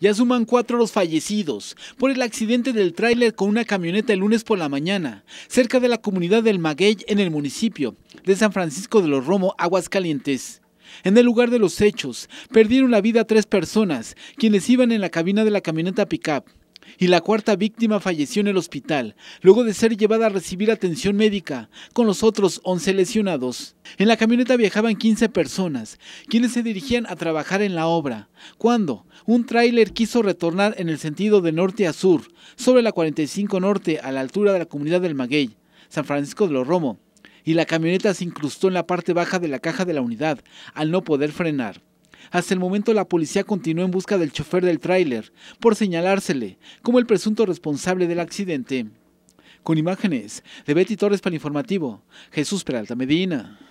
Ya suman cuatro los fallecidos por el accidente del tráiler con una camioneta el lunes por la mañana, cerca de la comunidad del Maguey en el municipio de San Francisco de los Romo, Aguascalientes. En el lugar de los hechos, perdieron la vida tres personas, quienes iban en la cabina de la camioneta pickup y la cuarta víctima falleció en el hospital, luego de ser llevada a recibir atención médica, con los otros 11 lesionados. En la camioneta viajaban 15 personas, quienes se dirigían a trabajar en la obra, cuando un tráiler quiso retornar en el sentido de norte a sur, sobre la 45 Norte, a la altura de la comunidad del Maguey, San Francisco de los Romo, y la camioneta se incrustó en la parte baja de la caja de la unidad, al no poder frenar. Hasta el momento la policía continuó en busca del chofer del tráiler por señalársele como el presunto responsable del accidente. Con imágenes de Betty Torres para Informativo, Jesús Peralta Medina.